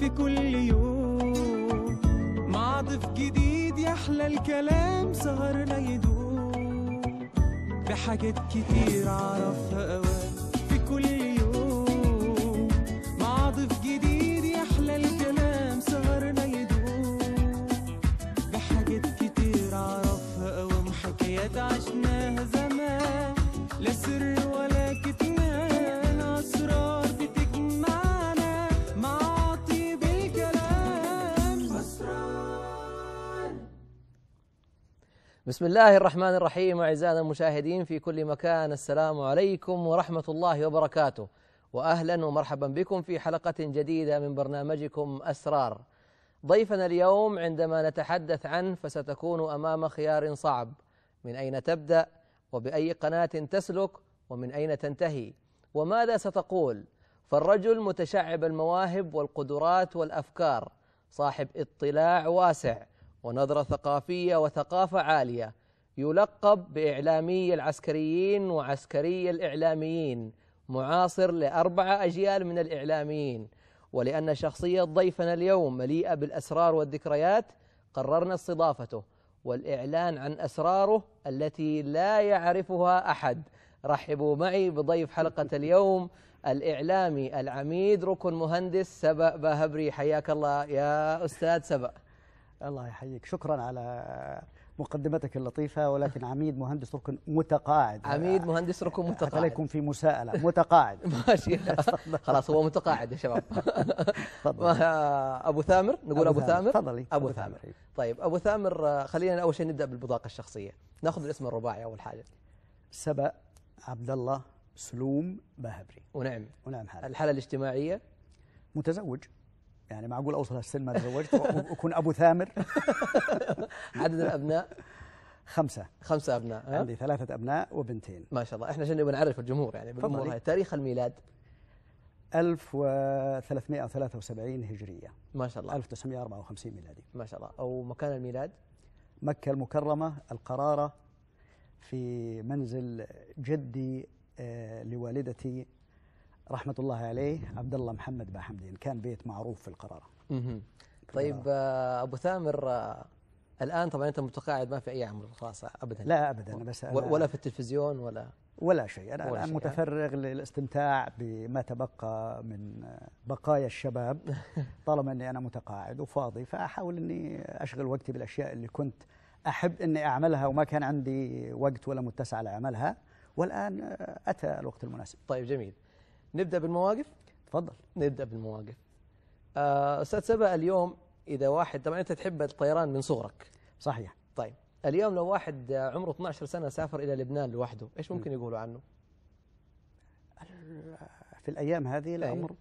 في كل يوم مع ضيف جديد يا احلى الكلام سهرنا يدوم بحاجات كتير عرفها اوام بسم الله الرحمن الرحيم أعزائنا المشاهدين في كل مكان السلام عليكم ورحمة الله وبركاته وأهلا ومرحبا بكم في حلقة جديدة من برنامجكم أسرار ضيفنا اليوم عندما نتحدث عنه فستكون أمام خيار صعب من أين تبدأ وبأي قناة تسلك ومن أين تنتهي وماذا ستقول فالرجل متشعب المواهب والقدرات والأفكار صاحب اطلاع واسع ونظرة ثقافية وثقافة عالية يلقب بإعلامي العسكريين وعسكري الإعلاميين معاصر لأربع أجيال من الإعلاميين ولأن شخصية ضيفنا اليوم مليئة بالأسرار والذكريات قررنا استضافته والإعلان عن أسراره التي لا يعرفها أحد رحبوا معي بضيف حلقة اليوم الإعلامي العميد ركن مهندس سبأ بهبري حياك الله يا أستاذ سبأ الله يحييك شكرا على مقدمتك اللطيفة ولكن عميد مهندس ركن متقاعد عميد مهندس ركن متقاعد عليكم في مساءلة متقاعد ماشي خلاص هو متقاعد يا شباب أبو ثامر نقول أبو, ثامر تفضلي أبو, أبو ثامر طيب أبو ثامر خلينا أول شيء نبدأ بالبطاقة الشخصية ناخذ الاسم الرباعي أول حاجة سبأ عبد الله سلوم باهبري ونعم ونعم حالة الحالة الاجتماعية متزوج يعني معقول اوصل هالسن ما تزوجت واكون ابو ثامر عدد الابناء خمسة خمسة أبناء عندي ثلاثة أبناء وبنتين ما شاء الله إحنا عشان نبغى نعرف الجمهور يعني بالأمور هاي تاريخ الميلاد 1373 هجرية ما شاء الله 1954 ميلادي ما شاء الله أو مكان الميلاد مكة المكرمة القرارة في منزل جدي آه، لوالدتي رحمة الله عليه عبد الله محمد باحمدين كان بيت معروف في القرارة طيب آه، أبو ثامر آه، الآن طبعا أنت متقاعد ما في أي عمل خاص أبدا لا أبدا بس أنا ولا في التلفزيون ولا ولا شيء أنا ولا شيء. آه. متفرغ للاستمتاع بما تبقى من بقايا الشباب طالما أني أنا متقاعد وفاضي فأحاول أني أشغل وقتي بالأشياء اللي كنت أحب أني أعملها وما كان عندي وقت ولا متسع لعملها والآن أتى الوقت المناسب طيب جميل نبدا بالمواقف تفضل نبدا بالمواقف آه استاذ سبا اليوم اذا واحد طبعا انت تحب الطيران من صغرك صحيح طيب اليوم لو واحد عمره 12 سنه سافر الى لبنان لوحده ايش ممكن يقولوا عنه في الايام هذه أيوه. الامر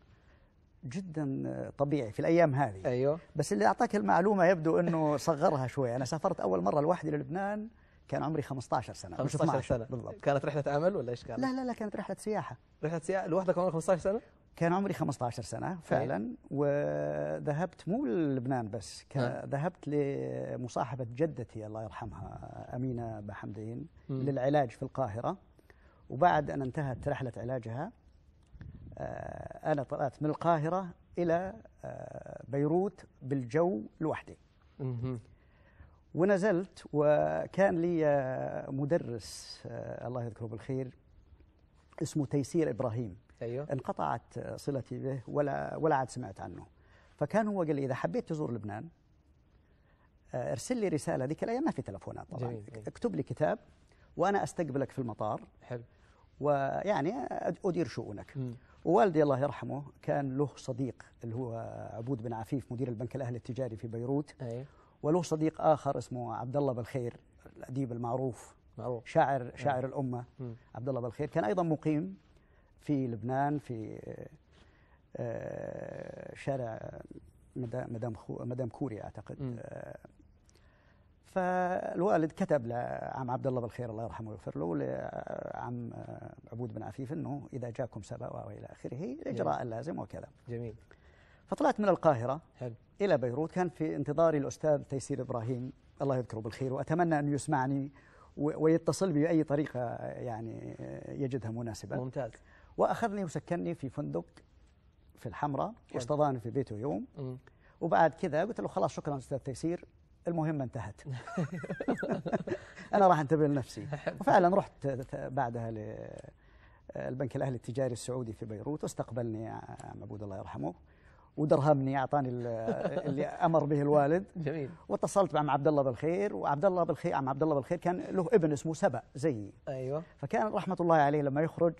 جدا طبيعي في الايام هذه ايوه بس اللي اعطاك المعلومه يبدو انه صغرها شوي انا سافرت اول مره لوحدي للبنان كان عمري 15 سنة 15 سنة بالضبط كانت رحلة عمل ولا ايش كانت؟ لا لا لا كانت رحلة سياحة رحلة سياحة لوحدك عمرك 15 سنة؟ كان عمري 15 سنة فعلا وذهبت مو للبنان بس ذهبت لمصاحبة جدتي الله يرحمها أمينة بحمدين للعلاج في القاهرة وبعد أن انتهت رحلة علاجها آه، أنا طلعت من القاهرة إلى آه، بيروت بالجو لوحدي ونزلت وكان لي آه، مدرس آه، الله يذكره بالخير اسمه تيسير إبراهيم أيوه. انقطعت آه، صلتي به ولا, ولا عاد سمعت عنه فكان هو قال لي إذا حبيت تزور لبنان ارسل لي رسالة ذيك الأيام ما في تلفونات طبعا جميل. اكتب لي كتاب وأنا أستقبلك في المطار حلو ويعني أدير شؤونك م. ووالدي الله يرحمه كان له صديق اللي هو عبود بن عفيف مدير البنك الأهلي التجاري في بيروت أيوه. وله صديق آخر اسمه عبد الله بالخير الأديب المعروف معروف. شاعر شاعر الأمة عبد الله بالخير كان أيضا مقيم في لبنان في آه، شارع مدام مدام كوري أعتقد آه، فالوالد كتب لعم عبد الله بالخير الله يرحمه ويغفر له لعم عبود بن عفيف انه اذا جاكم سبا والى اخره الاجراء اللازم وكذا. جميل. فطلعت من القاهره حلو إلى بيروت كان في انتظاري الأستاذ تيسير إبراهيم الله يذكره بالخير وأتمنى أن يسمعني ويتصل بي بأي طريقة يعني يجدها مناسبة ممتاز وأخذني وسكنني في فندق في الحمراء واستضاني في بيته يوم وبعد كذا قلت له خلاص شكرا أستاذ تيسير المهمة انتهت أنا راح أنتبه لنفسي وفعلا رحت بعدها ل البنك الأهلي التجاري السعودي في بيروت واستقبلني عم عبود الله يرحمه ودرهمني اعطاني اللي امر به الوالد جميل واتصلت بعم عبد الله بالخير وعبد الله بالخير عم عبد الله بالخير كان له ابن اسمه سبأ زيي ايوه فكان رحمه الله عليه لما يخرج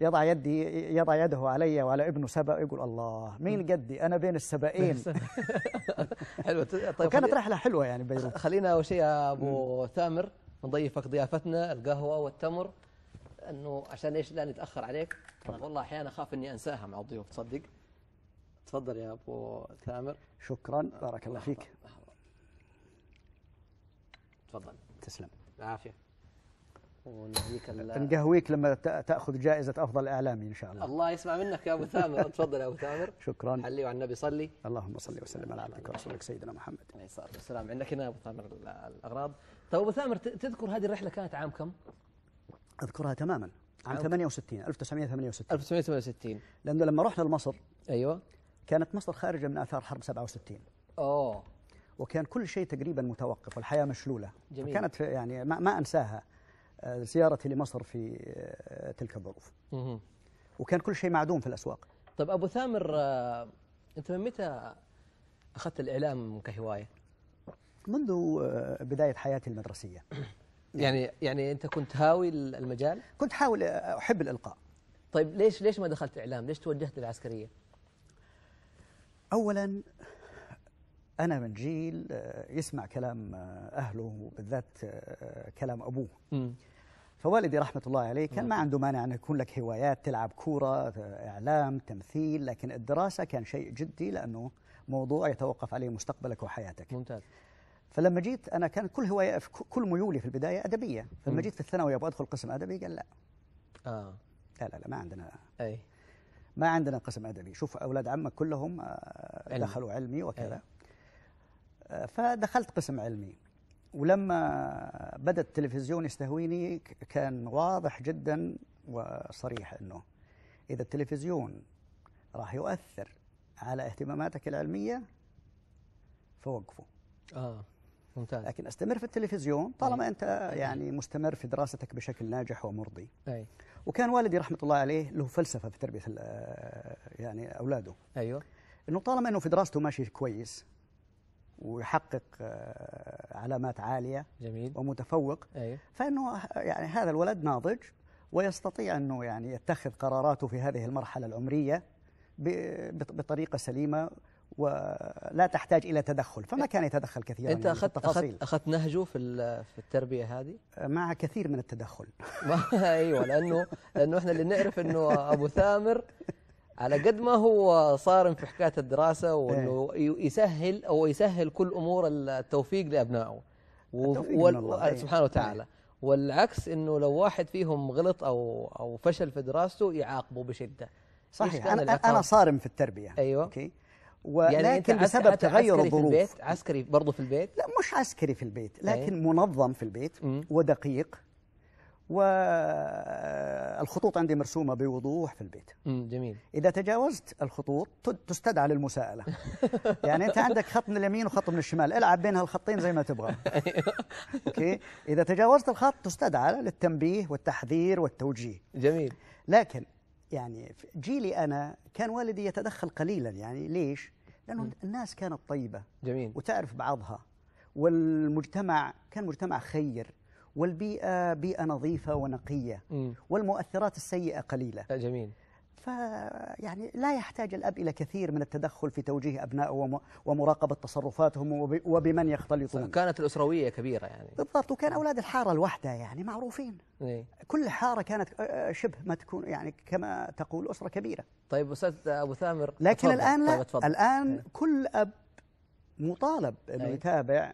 يضع يدي يضع يده علي وعلى ابنه سبأ يقول الله مين قدي انا بين السبائين حلوه طيب وكانت رحله حلوه يعني بيروت خلينا اول شيء ابو ثامر نضيفك ضيافتنا القهوه والتمر انه عشان ايش لا نتاخر عليك والله احيانا اخاف اني انساها مع الضيوف تصدق تفضل يا أبو ثامر شكرا آه، بارك الله فيك تفضل تسلم العافية ونهديك نقهويك لما تاخذ جائزه افضل اعلامي ان شاء الله الله يسمع منك يا ابو ثامر تفضل يا ابو ثامر شكرا حلي وعلى النبي صلي اللهم صل وسلم على عبدك ورسولك سيدنا محمد عليه الصلاه والسلام عندك هنا ابو ثامر الاغراض طيب ابو ثامر تذكر هذه الرحله كانت عام كم؟ اذكرها تماما عام 68 1968 1968 لانه لما رحنا لمصر ايوه كانت مصر خارجة من آثار حرب 67 أوه وكان كل شيء تقريبا متوقف والحياة مشلولة جميل. كانت يعني ما, ما أنساها آه، زيارتي لمصر في آه، تلك الظروف وكان كل شيء معدوم في الأسواق طيب أبو ثامر آه، أنت من متى أخذت الإعلام كهواية؟ منذ بداية حياتي المدرسية يعني يعني أنت كنت هاوي المجال؟ كنت حاول أحب الإلقاء طيب ليش ليش ما دخلت إعلام؟ ليش توجهت للعسكرية؟ أولا أنا من جيل آه، يسمع كلام آه، أهله بالذات آه، كلام أبوه م. فوالدي رحمة الله عليه كان ما عنده مانع أن يكون لك هوايات تلعب كورة إعلام تمثيل لكن الدراسة كان شيء جدي لأنه موضوع يتوقف عليه مستقبلك وحياتك ممتاز فلما جيت أنا كان كل هواية كل ميولي في البداية أدبية فلما جيت في الثانوي أبغى أدخل قسم أدبي قال لا آه. لا لا لا ما عندنا أي ما عندنا قسم ادبي شوف اولاد عمك كلهم آه، دخلوا علمي وكذا إيه. آه، فدخلت قسم علمي ولما بدا التلفزيون يستهويني كان واضح جدا وصريح انه اذا التلفزيون راح يؤثر على اهتماماتك العلميه فوقفه اه ممتاز لكن استمر في التلفزيون طالما أي. انت يعني مستمر في دراستك بشكل ناجح ومرضي أي. وكان والدي رحمه الله عليه له فلسفه في تربيه آه، يعني اولاده ايوه انه طالما انه في دراسته ماشي كويس ويحقق آه، علامات عاليه جميل ومتفوق أيوه. فانه يعني هذا الولد ناضج ويستطيع انه يعني يتخذ قراراته في هذه المرحله العمريه بطريقه سليمه ولا تحتاج الى تدخل فما كان يتدخل كثيرا انت يعني اخذت يعني اخذت اخذت نهجه في في التربيه هذه أه، مع كثير من التدخل ايوه لانه لانه احنا اللي نعرف انه ابو ثامر على قد ما هو صارم في حكايه الدراسه وانه إيه. يسهل او يسهل كل امور التوفيق لابنائه وال... آه، إيه. سبحانه وتعالى إيه. والعكس انه لو واحد فيهم غلط او او فشل في دراسته يعاقبه بشده صحيح انا انا صارم في التربيه ايوه اوكي يعني ولكن يعني بسبب تغير الظروف عسكري برضه في البيت لا مش عسكري في البيت إيه. لكن أي. منظم في البيت م. ودقيق والخطوط عندي مرسومه بوضوح في البيت م. جميل اذا تجاوزت الخطوط تستدعى للمساءله يعني انت عندك خط من اليمين وخط من الشمال العب بين هالخطين زي ما تبغى أيوه. اوكي اذا تجاوزت الخط تستدعى للتنبيه والتحذير والتوجيه جميل لكن يعني جيلي أنا كان والدي يتدخل قليلا يعني ليش؟ لأنه الناس كانت طيبة جميل وتعرف بعضها والمجتمع كان مجتمع خير والبيئة بيئة نظيفة ونقية م. والمؤثرات السيئة قليلة جميل فيعني لا يحتاج الأب إلى كثير من التدخل في توجيه أبنائه ومراقبة تصرفاتهم وبمن يختلطون كانت الأسروية كبيرة يعني بالضبط وكان نعم. أولاد الحارة الوحدة يعني معروفين إيه؟ كل حارة كانت آه، آه، شبه ما تكون يعني كما تقول أسرة كبيرة طيب أستاذ أبو ثامر لكن أتفضل. الآن لا طيب أتفضل. الآن إيه؟ كل أب مطالب أنه أيه؟ يتابع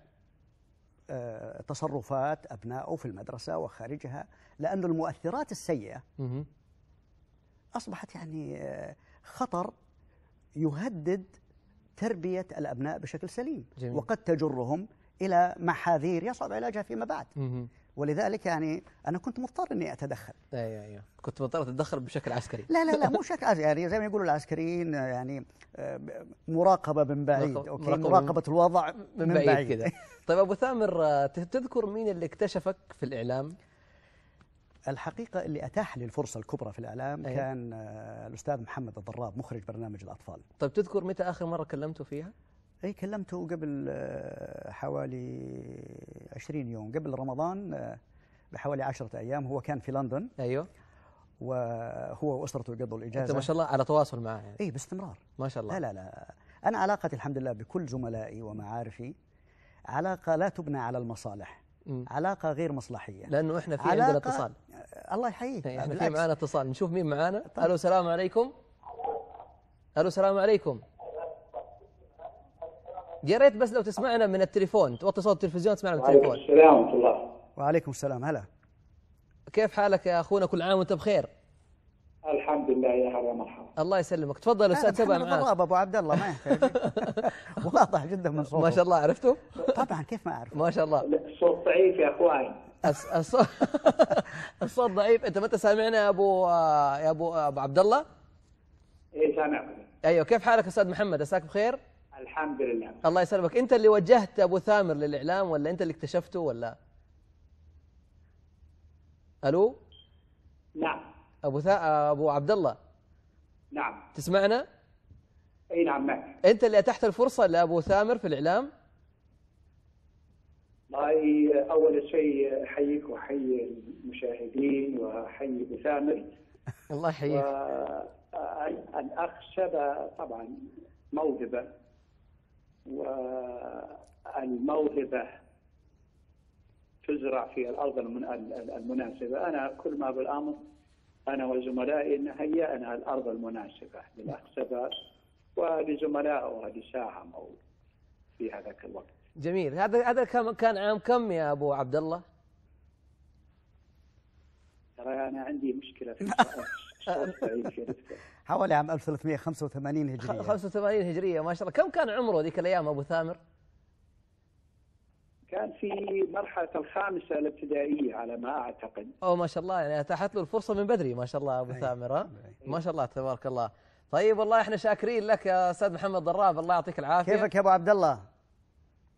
آه، تصرفات أبنائه في المدرسة وخارجها لأن المؤثرات السيئة أصبحت يعني آه، خطر يهدد تربية الأبناء بشكل سليم جميل. وقد تجرهم إلى محاذير يصعب علاجها فيما بعد مم. ولذلك يعني انا كنت مضطر اني اتدخل ايوه ايوه كنت مضطر اتدخل بشكل عسكري لا لا لا مو شكل عسكري يعني زي ما يقولوا العسكريين آه، يعني آه، مراقبه من بعيد اوكي مراقبة, مراقبه الوضع من, من بعيد, بعيد كذا طيب ابو ثامر تذكر مين اللي اكتشفك في الاعلام الحقيقة اللي أتاح لي الفرصة الكبرى في الإعلام أيه. كان آه، الأستاذ محمد الضراب مخرج برنامج الأطفال طيب تذكر متى آخر مرة كلمته فيها؟ اي كلمته قبل آه، حوالي 20 يوم قبل رمضان آه، بحوالي 10 ايام هو كان في لندن ايوه وهو واسرته يقضوا الاجازه انت ما شاء الله على تواصل معه يعني. اي باستمرار ما شاء الله لا لا لا انا علاقتي الحمد لله بكل زملائي ومعارفي علاقه لا تبنى على المصالح علاقة غير مصلحية لأنه إحنا في عندنا اتصال الله يحييك إيه، إحنا في معانا اتصال نشوف مين معانا طيب. ألو السلام عليكم ألو السلام عليكم يا ريت بس لو تسمعنا من التليفون توطي صوت التلفزيون تسمعنا من التليفون وعليكم السلام ورحمة الله وعليكم السلام هلا كيف حالك يا أخونا كل عام وأنت بخير الحمد لله يا هلا مرحبا الله يسلمك تفضل استاذ تبع معاك الضراب ابو عبد الله ما يحتاج واضح جدا من صوته ما شاء الله عرفته طبعا كيف ما اعرف ما شاء الله الصوت ضعيف يا اخواني الصوت الصوت ضعيف انت متى سامعنا يا ابو يا ابو ابو عبد الله ايه سامعك ايوه كيف حالك استاذ محمد عساك بخير الحمد لله الله يسلمك انت اللي وجهت ابو ثامر للاعلام ولا انت اللي اكتشفته ولا الو نعم ابو ثا... ابو عبد الله نعم تسمعنا؟ اي نعم معك انت اللي اتحت الفرصه لابو ثامر في الاعلام؟ والله اول شيء احييك واحيي المشاهدين واحيي ابو ثامر الله يحييك الاخ شبه طبعا موهبه والموهبه تزرع في الارض المناسبه انا كل ما بالامر أنا وزملائي أن هيأنا الأرض المناسبة للأخشبة ولزملائها لساهموا في هذاك الوقت جميل هذا هذا كان كان عام كم يا ابو عبد الله؟ ترى انا عندي مشكله في حوالي عام 1385 هجريه 85 هجريه ما شاء الله كم كان عمره ذيك الايام ابو ثامر؟ كان في مرحلة الخامسة الابتدائية على ما أعتقد أو ما شاء الله يعني أتاحت له الفرصة من بدري ما شاء الله أبو ثامر ما شاء الله تبارك الله طيب والله احنا شاكرين لك يا أستاذ محمد ضراب الله يعطيك العافية كيفك يا أبو عبد الله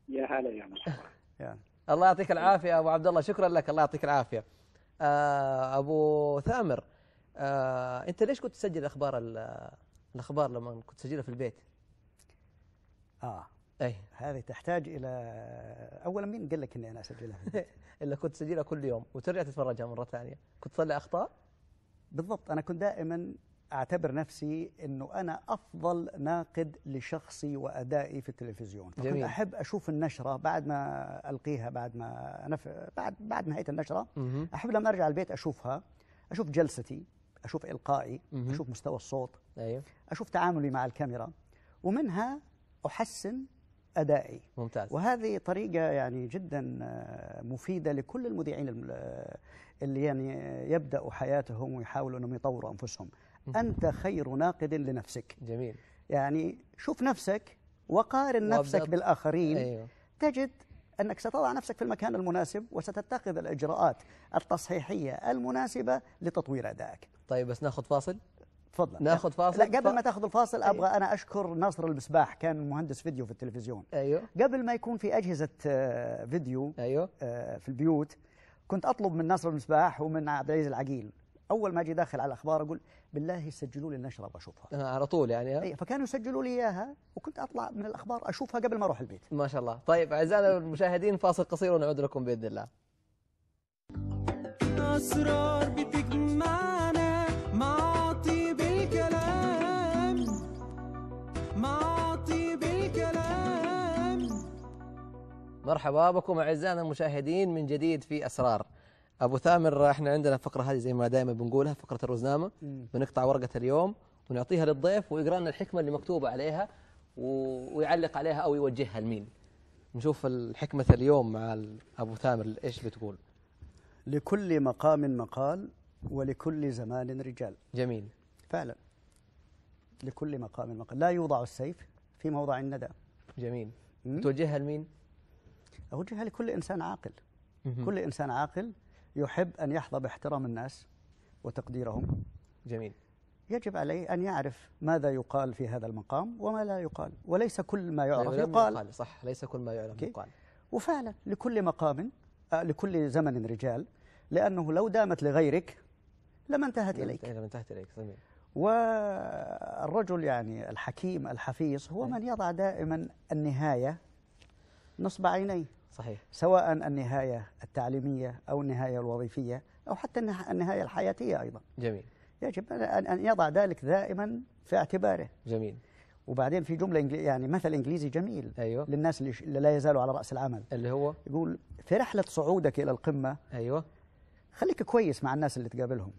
يا هلا يا مرحبا الله يعطيك العافية يا أبو عبد الله شكرا لك الله يعطيك العافية آه، أبو ثامر آه، أنت ليش كنت تسجل أخبار الأخبار لما كنت تسجلها في البيت؟ آه اي هذه تحتاج الى اولا مين قال لك اني انا اسجلها الا كنت تسجلها كل يوم وترجع تتفرجها مره ثانيه كنت تصلي اخطاء بالضبط انا كنت دائما اعتبر نفسي انه انا افضل ناقد لشخصي وادائي في التلفزيون فكنت احب اشوف النشره بعد ما القيها بعد ما نف... بعد بعد نهايه النشره مه. احب لما ارجع البيت اشوفها اشوف جلستي اشوف القائي مه. اشوف مستوى الصوت أيوه. اشوف تعاملي مع الكاميرا ومنها احسن أدائي ممتاز وهذه طريقة يعني جدا آه، مفيدة لكل المذيعين آه، اللي يعني يبدأوا حياتهم ويحاولوا أنهم يطوروا أنفسهم أنت خير ناقد لنفسك جميل يعني شوف نفسك وقارن نفسك بالآخرين أيوه. تجد أنك ستضع نفسك في المكان المناسب وستتخذ الإجراءات التصحيحية المناسبة لتطوير أدائك طيب بس ناخذ فاصل تفضل ناخذ فاصل لا قبل ما تاخذ الفاصل أيوه. ابغى انا اشكر ناصر المسباح كان مهندس فيديو في التلفزيون ايوه قبل ما يكون في اجهزه آه، فيديو ايوه آه، في البيوت كنت اطلب من ناصر المسباح ومن عبد العزيز العقيل اول ما اجي داخل على الاخبار اقول بالله سجلوا لي النشره بشوفها آه، على طول يعني اي فكانوا يسجلوا لي اياها وكنت اطلع من الاخبار اشوفها قبل ما اروح البيت ما شاء الله طيب اعزائنا المشاهدين فاصل قصير ونعود لكم باذن الله اسرار بتجمعنا مرحبا بكم اعزائنا المشاهدين من جديد في اسرار ابو ثامر احنا عندنا الفقره هذه زي ما دائما بنقولها فقره الرزنامه بنقطع ورقه اليوم ونعطيها للضيف ويقرا لنا الحكمه اللي مكتوبه عليها ويعلق عليها او يوجهها لمين نشوف الحكمه اليوم مع ابو ثامر ايش بتقول لكل مقام مقال ولكل زمان رجال جميل فعلا لكل مقام مقال لا يوضع السيف في موضع الندى جميل توجهها لمين أوجهها لكل إنسان عاقل كل إنسان عاقل يحب أن يحظى باحترام الناس وتقديرهم جميل يجب عليه أن يعرف ماذا يقال في هذا المقام وما لا يقال وليس كل ما يعرف يقال يقال صح ليس كل ما يعرف يقال وفعلا لكل مقام آه، لكل زمن رجال لأنه لو دامت لغيرك لما انتهت إليك لما انتهت إليك جميل والرجل يعني الحكيم الحفيظ هو نعم. من يضع دائما النهاية نصب عينيه صحيح سواء النهاية التعليمية أو النهاية الوظيفية أو حتى النهاية الحياتية أيضا جميل يجب أن يضع ذلك دائما في اعتباره جميل وبعدين في جملة يعني مثل إنجليزي جميل أيوة. للناس اللي لا يزالوا على رأس العمل اللي هو يقول في رحلة صعودك إلى القمة أيوة خليك كويس مع الناس اللي تقابلهم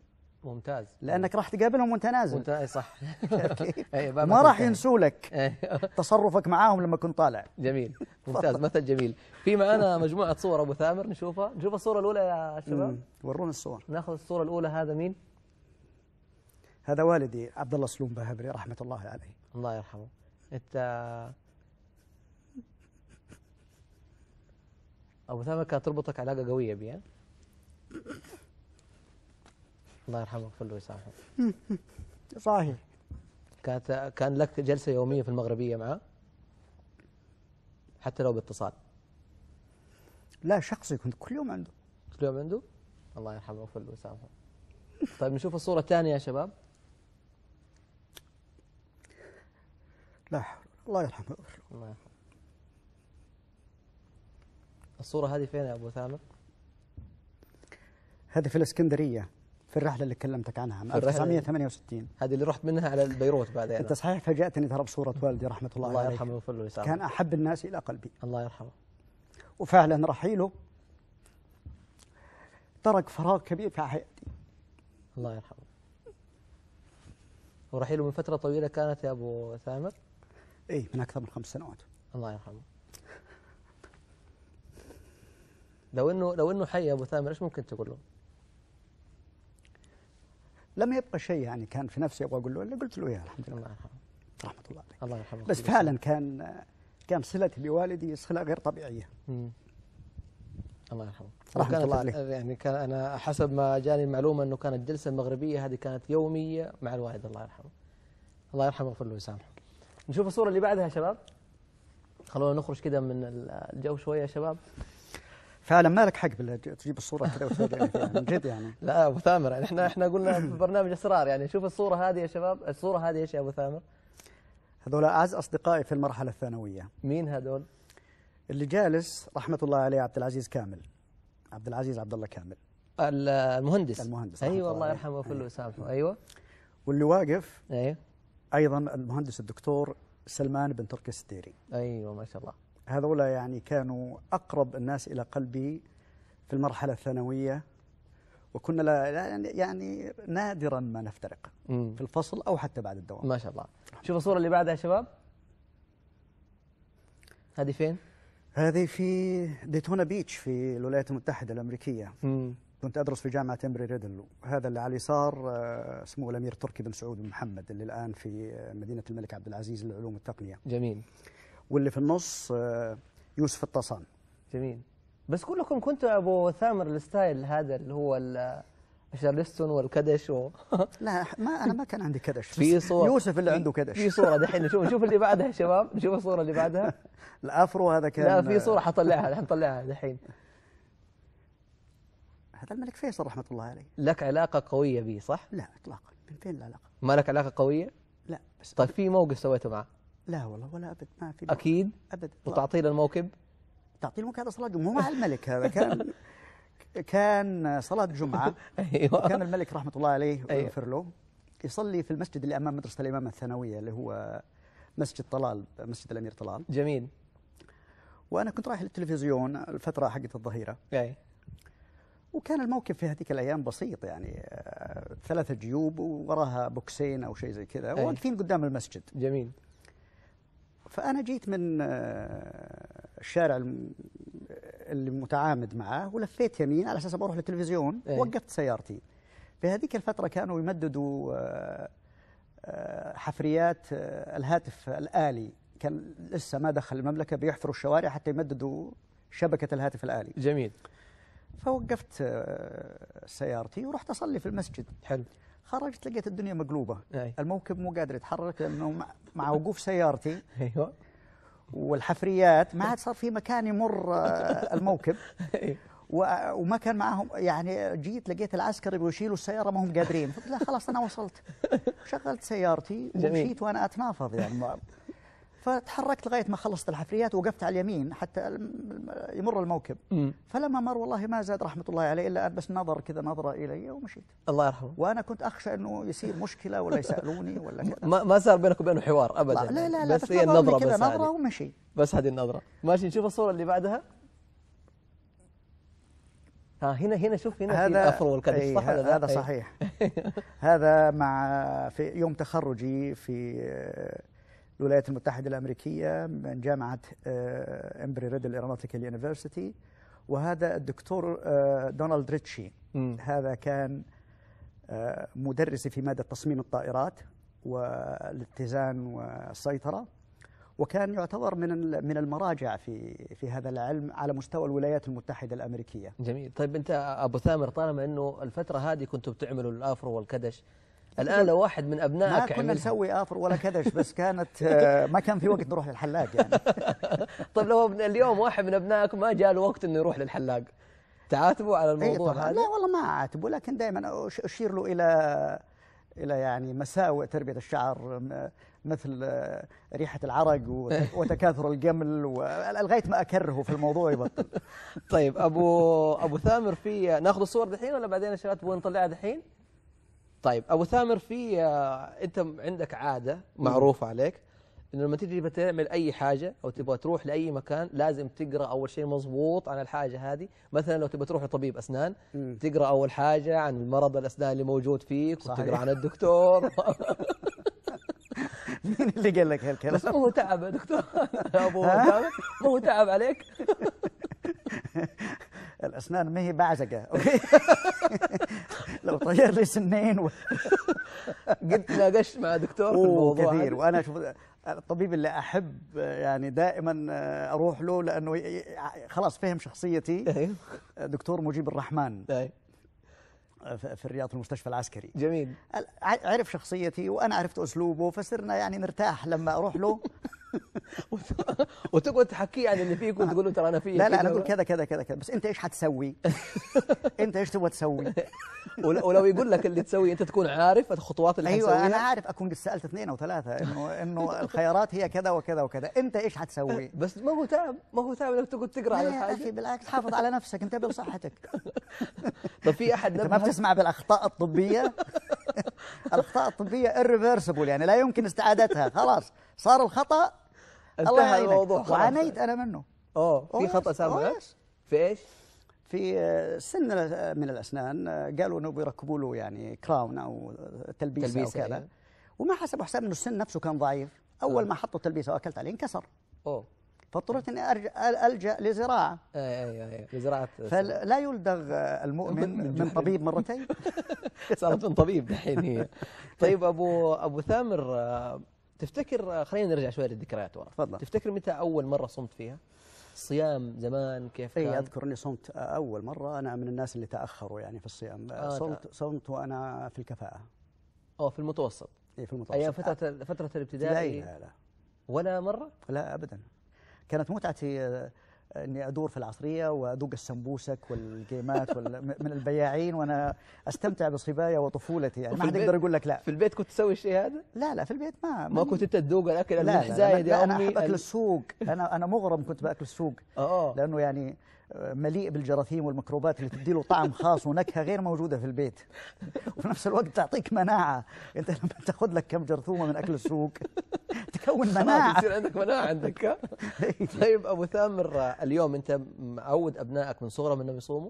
ممتاز لانك راح تقابلهم وانت نازل وانت اي صح إيه، ما راح يعني. ينسوا لك إيه. تصرفك معاهم لما كنت طالع جميل ممتاز مثل جميل فيما انا مجموعه صور ابو ثامر نشوفها نشوف الصوره الاولى يا شباب ورونا الصور ناخذ الصوره الاولى هذا مين هذا والدي عبد الله سلوم بهبري رحمه الله عليه الله يرحمه انت ابو ثامر كانت تربطك علاقه قويه بيه الله يرحمه له ويسامحه صحيح كانت كان لك جلسه يوميه في المغربيه معه حتى لو باتصال لا شخصي كنت كل يوم عنده كل يوم عنده الله يرحمه ويغفر له ويسامحه طيب نشوف الصوره الثانيه يا شباب لا حول الله يرحمه ويغفر له الله يرحمه الصوره هذه فين يا ابو ثامر هذه في الاسكندريه في الرحله اللي كلمتك عنها من 1968 هذه اللي رحت منها على البيروت بعدين انت صحيح فاجاتني ترى بصوره والدي رحمه الله, الله عليه الله يرحمه ويغفر كان احب الناس الى قلبي الله يرحمه وفعلا رحيله ترك فراغ كبير في حياتي الله يرحمه ورحيله من فتره طويله كانت يا ابو ثامر اي من اكثر من خمس سنوات الله يرحمه لو انه لو انه حي يا ابو ثامر ايش ممكن تقول له؟ لم يبقى شيء يعني كان في نفسي ابغى اقول له الا قلت له اياه الحمد لله الله يرحمه رحمه الله عليك الله يرحمه بس فعلا كان كان صلتي بوالدي صله غير طبيعيه الله يرحمه رحمه الله عليك يعني كان انا حسب ما جاني المعلومه انه كانت الجلسه المغربيه هذه كانت يوميه مع الوالد الله يرحمه الله يرحمه ويغفر له ويسامحه نشوف الصوره اللي بعدها يا شباب خلونا نخرج كده من الجو شويه يا شباب فعلا مالك حق تجيب الصوره كذا وتفاجئنا يعني من جد يعني لا ابو ثامر يعني احنا احنا قلنا في برنامج اسرار يعني شوف الصوره هذه يا شباب الصوره هذه ايش يا ابو ثامر؟ هذول اعز اصدقائي في المرحله الثانويه مين هذول؟ اللي جالس رحمه الله عليه عبد العزيز كامل عبد العزيز عبد الله كامل المهندس المهندس ايوه الله يرحمه له أيوة. ويسامحه ايوه واللي واقف ايوه ايضا المهندس الدكتور سلمان بن تركي السديري ايوه ما شاء الله هذولا يعني كانوا أقرب الناس إلى قلبي في المرحلة الثانوية وكنا لا يعني-, يعني نادرا ما نفترق في الفصل أو حتى بعد الدوام ما شاء الله شوف الصورة اللي بعدها يا شباب هذه فين؟ هذه في ديتونا بيتش في الولايات المتحدة الأمريكية مم. كنت أدرس في جامعة إمبري ريدل هذا اللي على اليسار آه، اسمه الأمير تركي بن سعود بن محمد اللي الآن في آه، مدينة الملك عبد العزيز للعلوم والتقنية جميل واللي في النص آه، يوسف الطسان جميل بس كلكم كنتوا ابو ثامر الستايل هذا اللي هو الشارلستون والكدش و... لا ما انا ما كان عندي كدش في صور يوسف اللي عنده كدش في صوره دحين نشوف نشوف اللي بعدها يا شباب نشوف الصوره اللي بعدها الافرو هذا كان لا في صوره حطلعها حنطلعها دحين هذا الملك فيصل رحمه الله عليه لك علاقه قويه به صح؟ لا اطلاقا من فين العلاقه؟ ما لك علاقه قويه؟ لا بس طيب في موقف سويته معه لا والله ولا ابد ما في اكيد ابد وتعطيل الموكب تعطيل الموكب هذا صلاه جمعه مع الملك هذا كان كان صلاه جمعه ايوه كان الملك رحمه الله عليه ويغفر أيوة. له يصلي في المسجد اللي امام مدرسه الامامه الثانويه اللي هو مسجد طلال مسجد الامير طلال جميل وانا كنت رايح للتلفزيون الفتره حقت الظهيره اي وكان الموكب في هذيك الايام بسيط يعني آه، ثلاثه جيوب ووراها بوكسين او شيء زي كذا واقفين قدام المسجد جميل فأنا جيت من آه، الشارع اللي متعامد معاه ولفيت يمين على أساس بروح للتلفزيون إيه؟ وقفت سيارتي في هذيك الفترة كانوا يمددوا آه، آه، حفريات الهاتف الآلي كان لسه ما دخل المملكة بيحفروا الشوارع حتى يمددوا شبكة الهاتف الآلي جميل فوقفت سيارتي ورحت أصلي في المسجد حلو خرجت لقيت الدنيا مقلوبه أي. الموكب مو قادر يتحرك لانه مع وقوف سيارتي ايوه والحفريات ما عاد صار في مكان يمر آه، الموكب وما كان معاهم يعني جيت لقيت العسكري يشيلوا السياره ما هم قادرين فقلت لا خلاص انا وصلت شغلت سيارتي ومشيت وانا اتنافض يعني فتحركت لغاية ما خلصت الحفريات وقفت على اليمين حتى يمر الموكب م. فلما مر والله ما زاد رحمة الله عليه إلا أن بس نظر كذا نظرة إلي ومشيت الله يرحمه وأنا كنت أخشى أنه يصير مشكلة ولا يسألوني ولا كذا ما, ما صار بينك وبينه حوار أبدا لا لا لا بس, بس هي النظرة بس نظرة ومشي بس هذه النظرة ماشي نشوف الصورة اللي بعدها ها هنا هنا شوف هنا هذا الافرو والكرش إيه، صح هذا إيه. صحيح هذا مع في يوم تخرجي في الولايات المتحدة الأمريكية من جامعة إمبري ريدل إيرونوتيكال يونيفرسيتي وهذا الدكتور دونالد آه، ريتشي هذا كان آه، مدرسي في مادة تصميم الطائرات والاتزان والسيطرة وكان يعتبر من من المراجع في في هذا العلم على مستوى الولايات المتحده الامريكيه. جميل، طيب انت ابو ثامر طالما انه الفتره هذه كنتم بتعملوا الافرو والكدش الان لو واحد من ابنائك ما كنا نسوي افر ولا كذا بس كانت آه، ما كان في وقت نروح للحلاق يعني طيب لو اليوم واحد من ابنائك ما جاء الوقت انه يروح للحلاق تعاتبوا على إيه، الموضوع هذا؟ لا والله ما اعاتبه لكن دائما اشير له الى الى يعني مساوئ تربيه الشعر مثل آه، ريحه العرق وتكاثر الجمل لغايه ما اكرهه في الموضوع يبطل طيب ابو ابو ثامر في ناخذ الصور دحين ولا بعدين الشباب تبغون نطلعها دحين؟ طيب ابو ثامر في آه، انت عندك عاده معروفه عليك انه لما تجي تعمل اي حاجه او تبغى تروح لاي مكان لازم تقرا اول شيء مضبوط عن الحاجه هذه مثلا لو تبغى تروح لطبيب اسنان تقرا اول حاجه عن مرض الاسنان اللي موجود فيك صحيح. وتقرا عن الدكتور مين اللي قال لك هالكلام؟ بس مو هو تعب يا دكتور ابو مو هو تعب عليك الاسنان ما هي بعزقه اوكي لو طير لي سنين قد تناقشت مع دكتور في الموضوع كثير وانا شوف الطبيب اللي احب يعني دائما اروح له لانه خلاص فهم شخصيتي إيه. دكتور مجيب الرحمن إيه. في الرياض في المستشفى العسكري جميل عرف شخصيتي وانا عرفت اسلوبه فصرنا يعني نرتاح لما اروح له وتقعد تحكي عن اللي فيك وتقول له ترى انا فيك لا لا انا اقول كذا كذا كذا كذا بس انت ايش حتسوي؟ انت ايش تبغى تسوي؟ ولو يقول لك اللي تسوي انت تكون عارف الخطوات اللي ايوه انا عارف اكون قد سالت اثنين او ثلاثه انه انه الخيارات هي كذا وكذا وكذا انت ايش حتسوي؟ بس ما هو تعب ما هو تعب انك تقعد تقرا على الحاجه اخي بالعكس حافظ على نفسك انتبه لصحتك طب في احد ما بتسمع بالاخطاء الطبيه الاخطاء الطبيه irreversible يعني لا يمكن استعادتها خلاص صار الخطا الله يعينك الموضوع وعانيت انا منه اه في خطا سابق في ايش؟ في آه، سن من الاسنان آه، قالوا انه بيركبوا له يعني كراون او تلبيسه, تلبيسة وكذا إيه. وما حسبوا حساب انه السن نفسه كان ضعيف اول أوه. ما حطوا تلبيسه واكلت عليه انكسر اوه فاضطريت اني الجا لزراعه اي اي اي إيه، لزراعه فلا يلدغ المؤمن من طبيب مرتين صارت من طبيب دحين هي طيب ابو ابو ثامر تفتكر خلينا نرجع شوي للذكريات ورا تفضل تفتكر متى اول مره صمت فيها؟ صيام زمان كيف كان؟ اي اذكر اني صمت اول مره انا من الناس اللي تاخروا يعني في الصيام آه صمت صمت وانا في الكفاءه او في المتوسط اي في المتوسط ايام فتره آه. فتره الابتدائي لا لا ولا مره؟ لا ابدا كانت متعتي آه، اني ادور في العصريه وادوق السمبوسك والجيمات وال... من البياعين وانا استمتع بصبايا وطفولتي يعني ما حد يقدر يقول لك لا في البيت كنت تسوي الشيء هذا؟ لا لا في البيت ما ما كنت انت تذوق الاكل لا لا, لا, لا, لا, لا انا احب اكل السوق انا انا مغرم كنت باكل السوق آه. لانه يعني مليء بالجراثيم والميكروبات اللي تدي له طعم خاص ونكهه غير موجوده في البيت وفي نفس الوقت تعطيك مناعه انت لما تاخذ لك كم جرثومه من اكل السوق تكون مناعه يصير عندك مناعه عندك طيب ابو ثامر اليوم انت معود ابنائك من صغرهم انهم يصوموا؟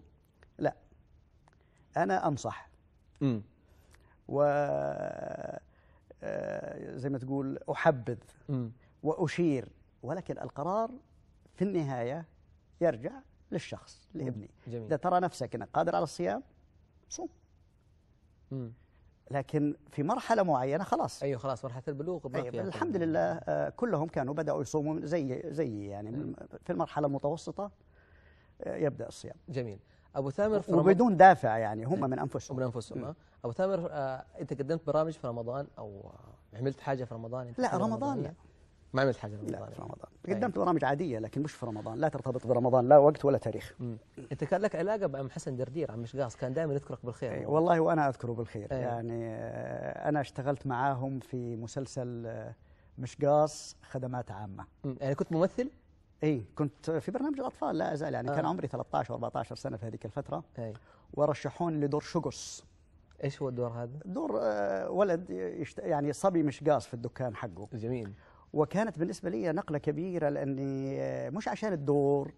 لا انا انصح امم و آه، زي ما تقول احبذ مم. واشير ولكن القرار في النهايه يرجع للشخص لابني إذا ترى نفسك أنك قادر على الصيام صوم مم. لكن في مرحلة معينة خلاص أيوة خلاص مرحلة البلوغ أيوة الحمد لله آه، كلهم كانوا بدأوا يصوموا زي زي يعني مم. في المرحلة المتوسطة آه، يبدأ الصيام جميل أبو ثامر في وبدون دافع يعني هم من أنفسهم من أنفسهم آه. أبو ثامر أنت قدمت برامج في رمضان أو عملت حاجة في رمضان لا رمضان, رمضان لا ما عملت حاجه رمضان لا في رمضان طيب. قدمت برامج عاديه لكن مش في رمضان لا ترتبط برمضان لا وقت ولا تاريخ مم. انت كان لك علاقه بعم حسن دردير عم مشقاص كان دائما يذكرك بالخير أي والله وانا اذكره بالخير أي. يعني آه، انا اشتغلت معاهم في مسلسل آه، مشقاص خدمات عامه مم. يعني كنت ممثل اي كنت في برنامج الاطفال لا ازال يعني آه. كان عمري 13 و 14 سنه في هذيك الفتره أي. ورشحوني لدور شقص ايش هو الدور هذا؟ دور آه، ولد يعني صبي مشقاص في الدكان حقه جميل وكانت بالنسبة لي نقلة كبيرة لأني آه، مش عشان الدور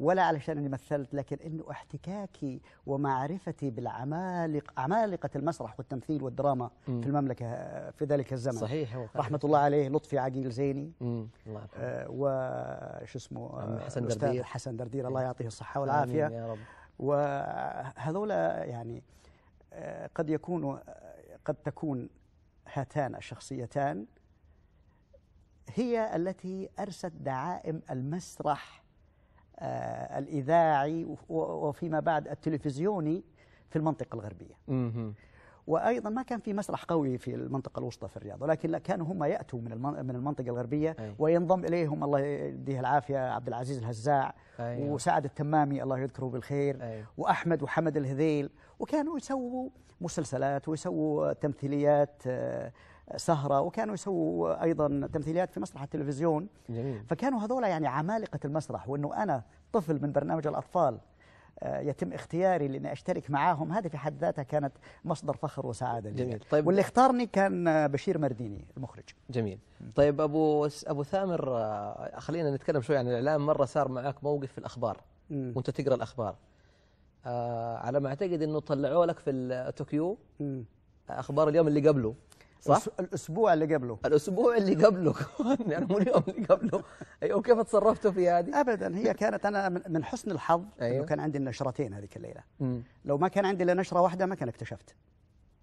ولا علشان أني مثلت لكن أنه احتكاكي ومعرفتي بالعمالقة عمالقة المسرح والتمثيل والدراما مم. في المملكة آه، في ذلك الزمن صحيح وقعد. رحمة الله عليه لطفي عقيل زيني الله آه وش اسمه آه، حسن دردير حسن دردير الله إيه. يعطيه الصحة والعافية يا رب وهذولا يعني قد يكون قد تكون هاتان الشخصيتان هي التي أرست دعائم المسرح آه، الإذاعي وفيما بعد التلفزيوني في المنطقة الغربية وأيضا ما كان في مسرح قوي في المنطقة الوسطى في الرياض ولكن كانوا هم يأتوا من من المنطقة الغربية وينضم إليهم الله يديه العافية عبد العزيز الهزاع وسعد التمامي الله يذكره بالخير وأحمد وحمد الهذيل وكانوا يسووا مسلسلات ويسووا تمثيليات آه، سهرة وكانوا يسووا أيضا تمثيليات في مسرح التلفزيون جميل. فكانوا هذول يعني عمالقة المسرح وأنه أنا طفل من برنامج الأطفال آه، يتم اختياري لاني اشترك معاهم هذه في حد ذاتها كانت مصدر فخر وسعاده لي جميل طيب واللي اختارني كان آه، بشير مرديني المخرج جميل طيب ابو ابو ثامر آه، خلينا نتكلم شوي عن الاعلام مره صار معك موقف في الاخبار م. وانت تقرا الاخبار على ما اعتقد انه طلعوا لك في طوكيو اخبار اليوم اللي قبله صح؟ الاسبوع اللي قبله الاسبوع اللي قبله يعني مو اليوم اللي قبله ايوه كيف تصرفتوا في هذه؟ ابدا هي كانت انا من حسن الحظ أيوه؟ انه كان عندي النشرتين هذيك الليله مم. لو ما كان عندي الا نشره واحده ما كان اكتشفت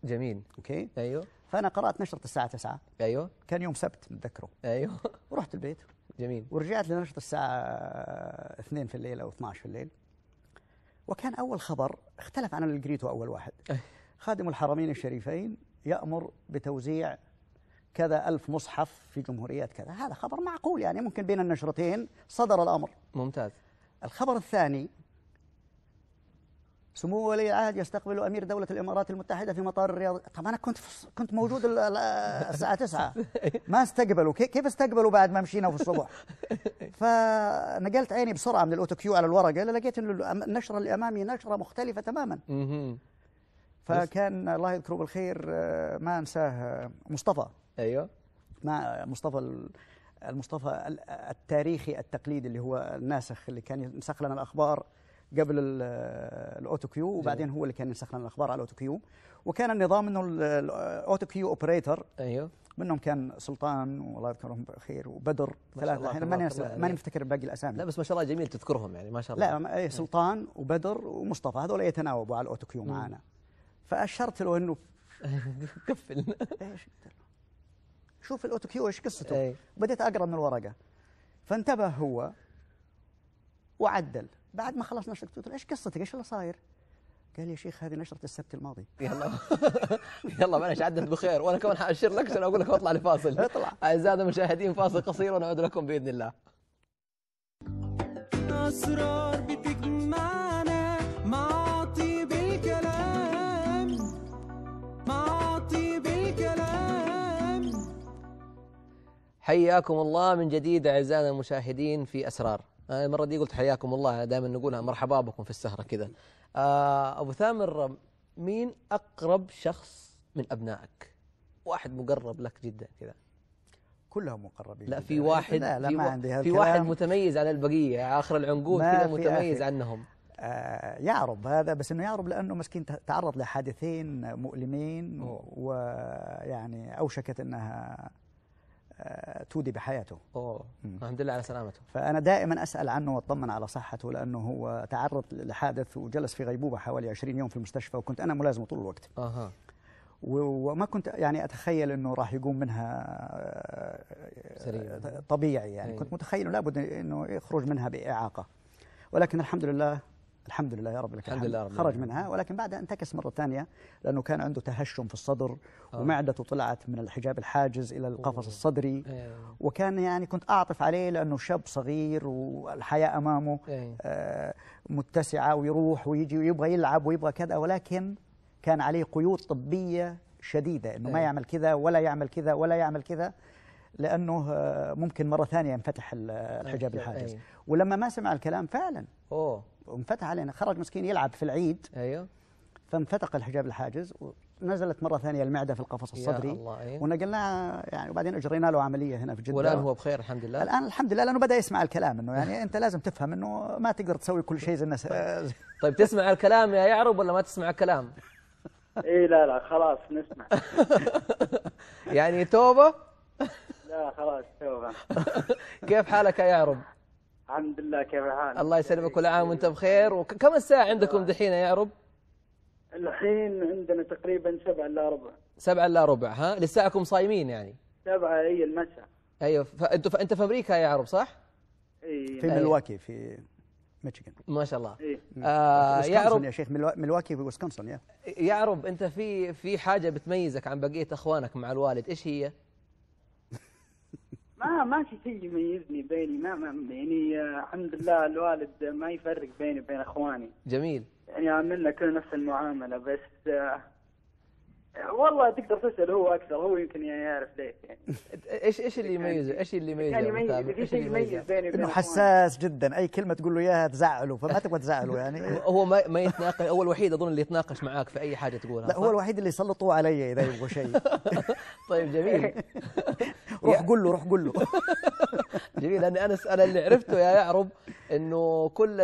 جميل اوكي ايوه فانا قرات نشره الساعه 9 ايوه كان يوم سبت متذكره ايوه ورحت البيت جميل ورجعت لنشره الساعه 2 في الليل او 12 في الليل وكان اول خبر اختلف عن اللي قريته اول واحد خادم الحرمين الشريفين يأمر بتوزيع كذا ألف مصحف في جمهوريات كذا هذا خبر معقول يعني ممكن بين النشرتين صدر الأمر ممتاز الخبر الثاني سمو ولي العهد يستقبل امير دوله الامارات المتحده في مطار الرياض طب انا كنت كنت موجود الساعه 9 ما استقبلوا كيف استقبلوا بعد ما مشينا في الصبح فنقلت عيني بسرعه من الاوتو كيو على الورقه لقيت انه النشره اللي امامي نشره مختلفه تماما فكان الله يذكره بالخير آه، ما انساه آه، مصطفى ايوه ما آه، مصطفى المصطفى التاريخي التقليدي اللي هو الناسخ اللي كان ينسخ لنا الاخبار قبل الاوتو كيو وبعدين هو اللي كان ينسخ لنا الاخبار على الاوتو كيو وكان النظام انه الاوتو كيو اوبريتر ايوه منهم كان سلطان والله يذكرهم بخير وبدر ثلاثه احنا ماني أيوه. نفتكر مفتكر باقي الاسامي لا بس ما شاء الله جميل تذكرهم يعني ما شاء الله لا سلطان وبدر ومصطفى هذول يتناوبوا على الاوتو كيو معانا فاشرت له انه قفل ايش شوف الاوتو كيو ايش قصته إيه. بديت اقرا من الورقه فانتبه هو وعدل بعد ما خلص نشرة قلت له ايش قصتك ايش اللي صاير؟ قال يا شيخ هذه نشرة السبت الماضي يلا يلا معلش عدت بخير وانا كمان حاشر لك عشان اقول لك واطلع لفاصل اطلع اعزائي المشاهدين فاصل قصير ونعود لكم باذن الله اسرار بتجمعنا حياكم الله من جديد اعزائنا المشاهدين في اسرار أنا المره دي قلت حياكم الله دائما نقولها مرحبا بكم في السهره كذا آه، ابو ثامر مين اقرب شخص من ابنائك واحد مقرب لك جدا كذا كلهم مقربين لا في واحد لا لا في, عندي في واحد متميز عن البقيه اخر العنقود كذا متميز عنهم آه، يعرب هذا بس انه يعرب لانه مسكين تعرض لحادثين مؤلمين ويعني اوشكت انها تودي بحياته اوه الحمد لله على سلامته فانا دائما اسال عنه واطمن على صحته لانه هو تعرض لحادث وجلس في غيبوبه حوالي 20 يوم في المستشفى وكنت انا ملازمه طول الوقت اها وما كنت يعني اتخيل انه راح يقوم منها آه، سريع. طبيعي يعني أي. كنت متخيل لابد انه يخرج منها باعاقه ولكن الحمد لله الحمد لله يا رب لك الحمد لله رب خرج منها ولكن بعدها انتكس مرة ثانية لأنه كان عنده تهشم في الصدر آه. ومعدته طلعت من الحجاب الحاجز إلى القفص الصدري أيه. وكان يعني كنت أعطف عليه لأنه شاب صغير والحياة أمامه أيه. آه متسعة ويروح ويجي ويبغى يلعب ويبغى كذا ولكن كان عليه قيود طبية شديدة أنه أيه. ما يعمل كذا ولا يعمل كذا ولا يعمل كذا لانه آه، ممكن مره ثانيه ينفتح إيه. الحجاب الحاجز إيه. ولما ما سمع الكلام فعلا أوه. وانفتح علينا خرج مسكين يلعب في العيد ايوه فانفتق الحجاب الحاجز ونزلت مره ثانيه المعده في القفص الصدري يا الله أيوه. ونقلناه يعني وبعدين اجرينا له عمليه هنا في جده والان هو بخير الحمد لله الان الحمد لله لانه بدا يسمع الكلام انه يعني انت لازم تفهم انه ما تقدر تسوي كل شيء زي الناس طيب تسمع الكلام يا يعرب ولا ما تسمع الكلام؟ اي لا لا خلاص نسمع يعني توبه؟ لا خلاص توبه كيف حالك يا يعرب؟ الحمد لله كيف الحال؟ الله يسلمك كل عام وانت بخير وكم الساعة عندكم آه. دحين يا رب الحين عندنا تقريبا سبعة الا ربع سبعة الا ربع ها لساعكم صايمين يعني سبعة اي المساء ايوه فانت فانت في امريكا يا عرب صح؟ اي في أيوه. ملواكي في ميشيغان ما شاء الله اي آه, آه، يا شيخ ملواكي في ويسكونسن يا يعرب انت في في حاجه بتميزك عن بقيه اخوانك مع الوالد ايش هي؟ ما ما في شيء يميزني بيني ما, ما يعني آه، الحمد لله الوالد ما يفرق بيني وبين اخواني جميل يعني عاملنا كل نفس المعامله بس آه، والله تقدر تسال هو اكثر هو يمكن يعني يعرف ليش يعني ايش ايش اللي يميزه؟ ايش اللي يميزه؟ يعني يميز في شيء يميز بيني وبينه انه حساس جدا اي كلمه تقول له اياها تزعله فما تبغى تزعله يعني هو ما ما يتناقش هو الوحيد اظن اللي يتناقش معاك في اي حاجه تقولها لا هو الوحيد اللي يسلطوه علي اذا يبغوا شيء طيب جميل روح قول له روح قول له جميل لاني انا انا اللي عرفته يا يعرب انه كل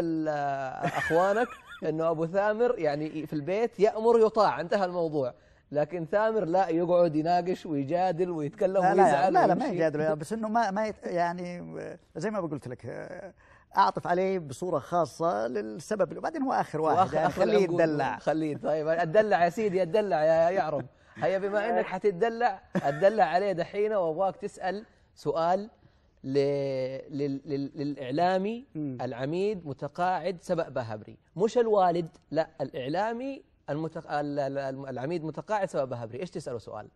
اخوانك انه ابو ثامر يعني في البيت يامر يطاع انتهى الموضوع لكن ثامر لا يقعد يناقش ويجادل ويتكلم ويزعل لا لا, لا ما يجادل بس انه ما ما يعني زي ما قلت لك اعطف عليه بصوره خاصه للسبب وبعدين هو اخر واحد يعني خليه يدلع خليه طيب اتدلع يا سيدي ادلع يا يعرب هيا بما انك حتتدلع اتدلع عليه دحين وابغاك تسال سؤال ل... لل... لل... للاعلامي العميد متقاعد سبأ بهبري مش الوالد لا الاعلامي المتق... العميد متقاعد سبأ بهبري ايش تساله سؤال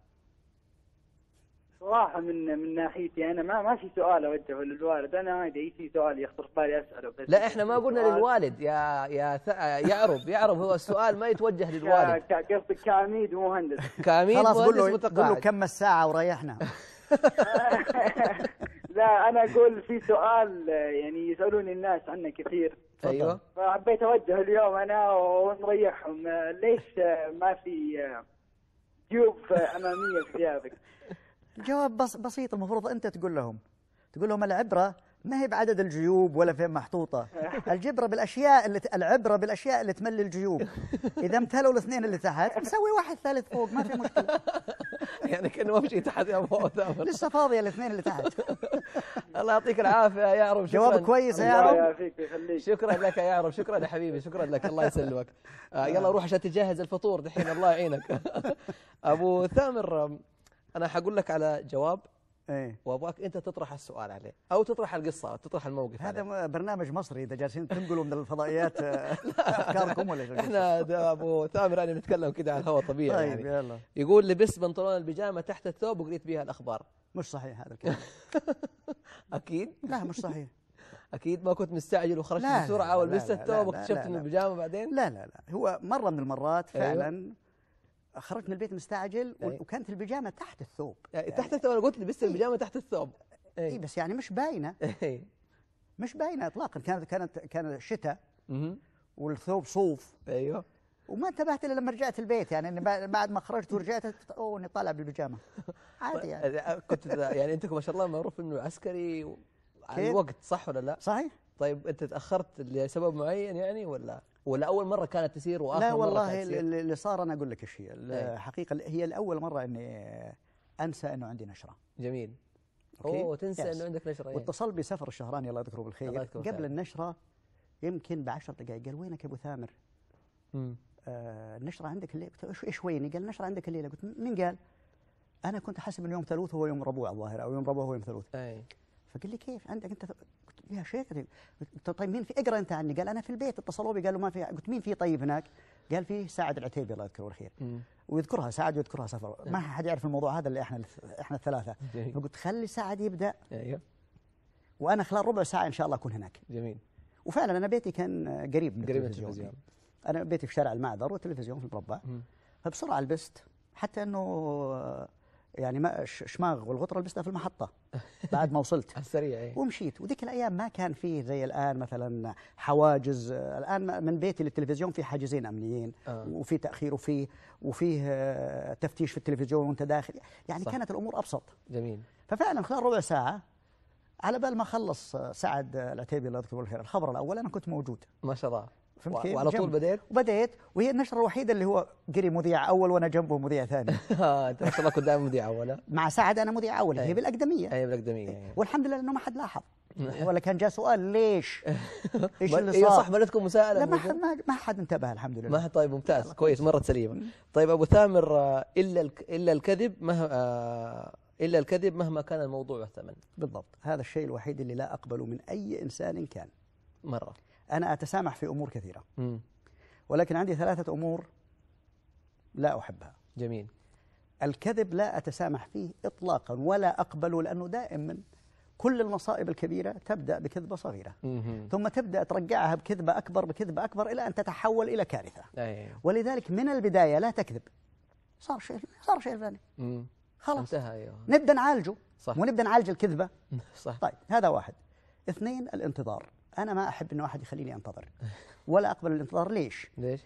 صراحه من من ناحيتي انا ما ما في سؤال اوجهه للوالد انا عادي اي شيء سؤال يخطر بالي اساله بس لا احنا ما قلنا سؤال. للوالد يا يا يعرب يعرب هو السؤال ما يتوجه للوالد قصدك كعميد مهندس كعميد خلاص قول له قول له كم الساعه وريحنا لا انا اقول في سؤال يعني يسالوني الناس عنه كثير ايوه فحبيت اوجهه اليوم انا ونريحهم ليش ما في جيوب اماميه في ثيابك؟ الجواب بس بسيط المفروض أنت تقول لهم تقول لهم العبرة ما هي بعدد الجيوب ولا فين محطوطة الجبرة بالأشياء اللي العبرة بالأشياء اللي تملي الجيوب إذا امتلوا الاثنين اللي تحت نسوي واحد ثالث فوق ما في مشكلة يعني كأنه ما في شيء تحت يا أبو ثامر لسه فاضية الاثنين اللي تحت الله يعطيك العافية يا عرب جواب كويس يا عرب شكرا لك يا عرب شكرا يا حبيبي شكرا لك الله يسلمك آه، يلا روح عشان تجهز الفطور دحين الله يعينك أبو ثامر انا حقول لك على جواب ايه وابغاك انت تطرح السؤال عليه او تطرح القصه او تطرح الموقف هذا عليه. برنامج مصري اذا جالسين تنقلوا من الفضائيات آه، افكاركم ولا احنا ابو تامر انا نتكلم كذا على الهواء طبيعي طيب يعني يلا يقول لبست بنطلون البيجامه تحت الثوب وقريت بها الاخبار مش صحيح هذا الكلام اكيد لا مش صحيح اكيد ما كنت مستعجل وخرجت بسرعه ولبست الثوب واكتشفت انه البيجامه بعدين لا لا لا هو مره من المرات أيوه. فعلا خرجت من البيت مستعجل إيه. وكانت البيجامه تحت الثوب إيه، يعني تحت الثوب انا قلت لبست إيه. البيجامه تحت الثوب اي بس يعني مش باينه مش باينه اطلاقا كانت كانت كان شتاء والثوب صوف ايوه وما انتبهت الا لما رجعت البيت يعني بعد ما خرجت ورجعت او اني طالع بالبيجامه عادي يعني أه، أه، كنت يعني انت ما شاء الله معروف انه عسكري على الوقت صح ولا لا؟ صحيح طيب انت تاخرت لسبب معين يعني ولا؟ ولا أول مرة كانت تسير وآخر لا والله مرة كانت اللي صار أنا أقول لك إيش هي الحقيقه إيه. هي الأول مرة إني أنسى إنه عندي نشرة جميل أوكي؟ أوه تنسى يس. إنه عندك نشرة إيه. واتصل بي سفر الشهراني الله يذكره بالخير الله قبل النشرة يمكن بعشر دقائق قال وينك يا أبو ثامر؟ امم آه النشرة عندك الليلة قلت إيش ويني؟ قال النشرة عندك الليلة قلت مين قال؟ أنا كنت حاسب إنه يوم ثلوث هو يوم ربوع الظاهر أو يوم ربوع هو يوم ثلوث أي فقال لي كيف عندك أنت شيء شيخ طيب،, طيب،, طيب مين في اقرا انت عني قال انا في البيت اتصلوا بي قالوا ما في قلت مين في طيب هناك قال في سعد العتيبي الله يذكره بالخير ويذكرها سعد ويذكرها سفر نعم. ما حد يعرف الموضوع هذا اللي احنا احنا الثلاثه فقلت خلي سعد يبدا ايوه وانا خلال ربع ساعه ان شاء الله اكون هناك جميل وفعلا انا بيتي كان قريب من قريب التلفزيون انا بيتي في شارع المعذر والتلفزيون في المربع فبسرعه لبست حتى انه يعني ما شماغ والغطره لبستها في المحطه بعد ما وصلت السريع إيه. ومشيت وذيك الايام ما كان فيه زي الان مثلا حواجز الان من بيتي للتلفزيون في حاجزين امنيين آه. وفي تاخير وفي وفيه آه، تفتيش في التلفزيون وانت داخل يعني صح. كانت الامور ابسط جميل ففعلا خلال ربع ساعه على بال ما خلص سعد العتيبي الله يذكره بالخير الخبر الاول انا كنت موجود ما شاء الله فهمت وعلى طول بديت وبديت وهي النشره الوحيده اللي هو قري مذيع اول وانا جنبه مذيع ثاني اه انت ما شاء الله كنت دائما مذيع اول مع سعد انا مذيع اول هي بالاقدميه هي بالاقدميه إيه. والحمد لله انه ما حد لاحظ ولا كان جاء سؤال ليش؟ ايش اللي إيه، صار؟ صح مالتكم مساءله لا ما حد ما حد انتبه الحمد لله ما حد طيب ممتاز كويس مرت سليمه طيب ابو ثامر آه، الا الا الكذب مهما آه، الا الكذب مهما كان الموضوع والثمن بالضبط هذا الشيء الوحيد اللي لا اقبله من اي انسان كان مره أنا أتسامح في أمور كثيرة م. ولكن عندي ثلاثة أمور لا أحبها جميل الكذب لا أتسامح فيه إطلاقا ولا أقبله لأنه دائما كل المصائب الكبيرة تبدأ بكذبة صغيرة مم. ثم تبدأ ترجعها بكذبة أكبر بكذبة أكبر إلى أن تتحول إلى كارثة أيه. ولذلك من البداية لا تكذب صار شيء صار شيء ثاني خلاص انتهى أيوه. نبدأ نعالجه صح. ونبدأ نعالج الكذبة صح. طيب هذا واحد اثنين الانتظار انا ما احب ان واحد يخليني انتظر ولا اقبل الانتظار ليش ليش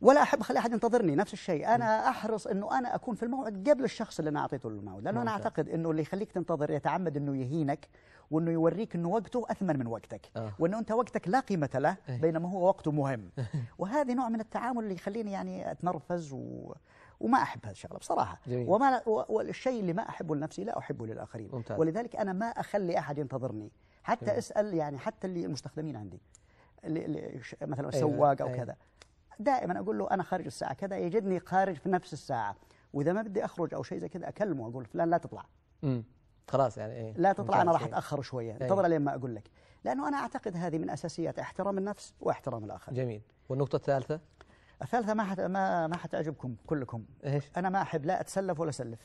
ولا احب اخلي احد ينتظرني نفس الشيء انا احرص انه انا اكون في الموعد قبل الشخص اللي انا اعطيته الموعد لانه انا اعتقد انه اللي يخليك تنتظر يتعمد انه يهينك وانه يوريك انه وقته اثمن من وقتك آه. وانه انت وقتك لا قيمه له إيه. بينما هو وقته مهم إيه. وهذه نوع من التعامل اللي يخليني يعني اتنرفز و... وما احب هذا الشغله بصراحه جميل. وما والشيء اللي ما احبه لنفسي لا احبه للاخرين ممتاز. ولذلك انا ما اخلي احد ينتظرني حتى جميل. إيه. اسال يعني حتى اللي المستخدمين عندي اللي مثلا إيه، سواق او إيه. كذا دائما اقول له انا خارج الساعه كذا يجدني خارج في نفس الساعه واذا ما بدي اخرج او شيء زي كذا اكلمه اقول فلان لا تطلع امم خلاص يعني إيه؟ لا تطلع انا راح اتاخر شويه انتظر لين ما اقول لك لانه انا اعتقد هذه من اساسيات احترام النفس واحترام الاخر جميل والنقطه الثالثه الثالثة ما حت... ما ما حتعجبكم كلكم ايش؟ أنا ما أحب لا أتسلف ولا أسلف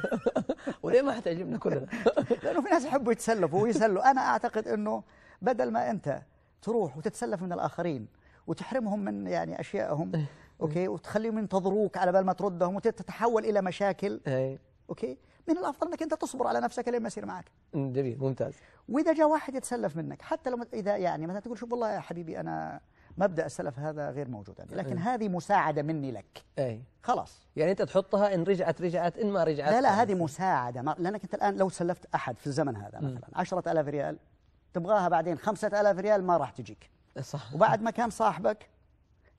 وليه ما حتعجبنا كلنا؟ لأنه في ناس يحبوا يتسلفوا ويسلوا أنا أعتقد أنه بدل ما أنت تروح وتتسلف من الآخرين وتحرمهم من يعني أشيائهم إيه، إيه. أوكي وتخليهم ينتظروك على بال ما تردهم وتتحول إلى مشاكل إيه. أوكي من الافضل انك انت تصبر على نفسك لين ما يصير معك. جميل ممتاز. واذا جاء واحد يتسلف منك حتى لو اذا يعني مثلا تقول شوف والله يا حبيبي انا مبدا السلف هذا غير موجود عندي لكن أي. هذه مساعده مني لك اي خلاص يعني انت تحطها ان رجعت رجعت ان ما رجعت لا لا هذه مساعده ما لانك انت الان لو سلفت احد في الزمن هذا مثلا 10000 ريال تبغاها بعدين 5000 ريال ما راح تجيك صح وبعد ما كان صاحبك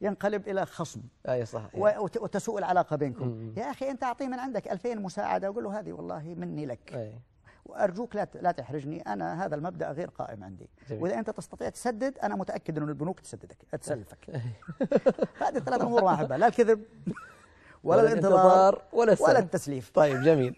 ينقلب الى خصم اي صح وتسوء العلاقه بينكم مم. يا اخي انت اعطيه من عندك 2000 مساعده وقول له هذه والله مني لك أي. وارجوك لا لا تحرجني انا هذا المبدا غير قائم عندي جميل. واذا انت تستطيع تسدد انا متاكد انه البنوك تسددك تسلفك هذه الثلاث امور ما احبها لا الكذب ولا, ولا الانتظار ولا, السنة. ولا التسليف طيب جميل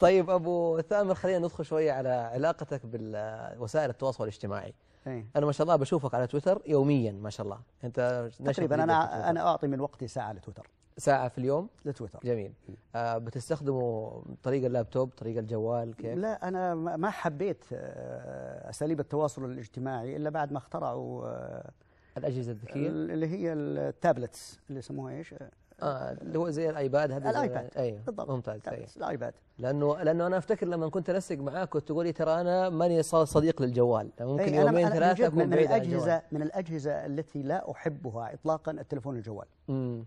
طيب ابو ثامر خلينا ندخل شويه على علاقتك بالوسائل التواصل الاجتماعي أي. انا ما شاء الله بشوفك على تويتر يوميا ما شاء الله انت تقريبا انا انا اعطي من وقتي ساعه لتويتر ساعة في اليوم لتويتر جميل آه بتستخدمه طريق اللابتوب طريق الجوال كيف؟ لا أنا ما حبيت آه، أساليب التواصل الاجتماعي إلا بعد ما اخترعوا آه الأجهزة الذكية اللي هي التابلتس اللي يسموها إيش؟ اه, آه، اللي هو زي الايباد هذا الايباد ايوه بالضبط ممتاز أيوه. الايباد لانه لانه انا افتكر لما كنت انسق معاك كنت تقول لي ترى انا ماني صديق للجوال يعني ممكن أي يومين أنا ثلاثه اكون من, من الاجهزه من الاجهزه التي لا احبها اطلاقا التلفون الجوال امم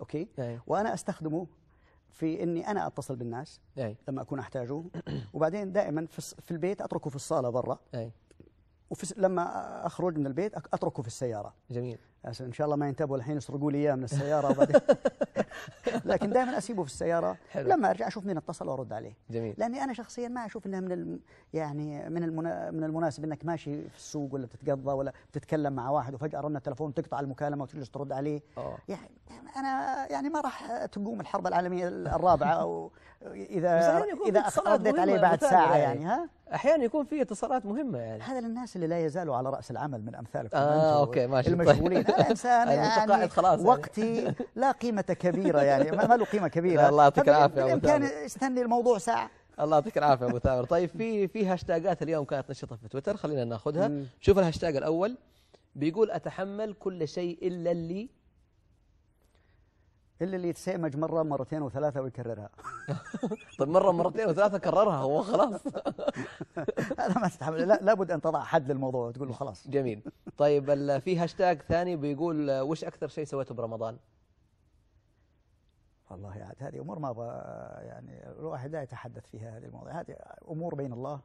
اوكي أي. وانا استخدمه في اني انا اتصل بالناس أي. لما اكون احتاجه وبعدين دائما في, في البيت اتركه في الصاله برا إيه. وفي لما اخرج من البيت اتركه في السياره جميل عشان ان شاء الله ما ينتبهوا الحين يسرقوا لي اياه من السياره بعدين لكن دائما اسيبه في السياره حلو. لما ارجع اشوف مين اتصل وارد عليه جميل لاني انا شخصيا ما اشوف انها من الم... يعني من المنا... من المناسب انك ماشي في السوق ولا بتتقضى ولا بتتكلم مع واحد وفجاه رن التليفون تقطع المكالمه وتجلس ترد عليه أوه. يعني انا يعني ما راح تقوم الحرب العالميه الرابعه او اذا اذا رديت عليه بعد ساعه يعني ها احيانا يكون في اتصالات مهمه يعني هذا للناس اللي لا يزالوا على راس العمل من امثالكم اه اوكي ماشي طيب. المشغولين طيب. انا انسان يعني خلاص وقتي لا قيمه كبيره يعني ما له قيمه كبيره الله يعطيك طيب، العافيه ابو كان استني الموضوع ساعه الله يعطيك العافيه ابو ثامر طيب في في هاشتاجات اليوم كانت نشطه في تويتر خلينا ناخذها شوف الهاشتاج الاول بيقول اتحمل كل شيء الا اللي الا اللي يتسامج مره مرتين وثلاثه ويكررها طيب مره مرتين وثلاثه كررها هو خلاص هذا ما استحمل لا لابد ان تضع حد للموضوع وتقول له خلاص جميل طيب في هاشتاج ثاني بيقول وش اكثر شيء سويته برمضان؟ والله عاد هذه امور ما يعني الواحد لا يتحدث فيها هذه المواضيع هذه امور بين الله